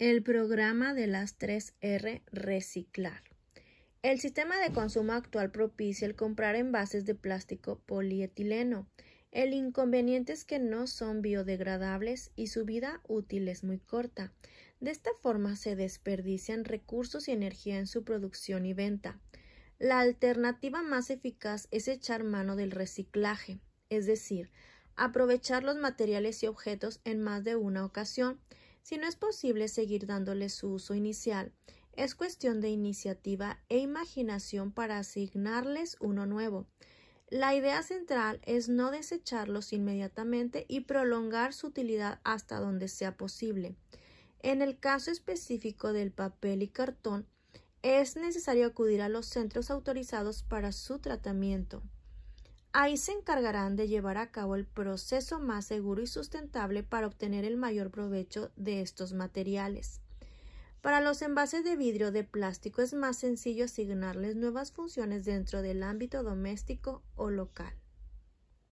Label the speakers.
Speaker 1: El programa de las 3R Reciclar. El sistema de consumo actual propicia el comprar envases de plástico polietileno. El inconveniente es que no son biodegradables y su vida útil es muy corta. De esta forma se desperdician recursos y energía en su producción y venta. La alternativa más eficaz es echar mano del reciclaje, es decir, aprovechar los materiales y objetos en más de una ocasión si no es posible seguir dándoles su uso inicial, es cuestión de iniciativa e imaginación para asignarles uno nuevo. La idea central es no desecharlos inmediatamente y prolongar su utilidad hasta donde sea posible. En el caso específico del papel y cartón, es necesario acudir a los centros autorizados para su tratamiento. Ahí se encargarán de llevar a cabo el proceso más seguro y sustentable para obtener el mayor provecho de estos materiales. Para los envases de vidrio de plástico es más sencillo asignarles nuevas funciones dentro del ámbito doméstico o local.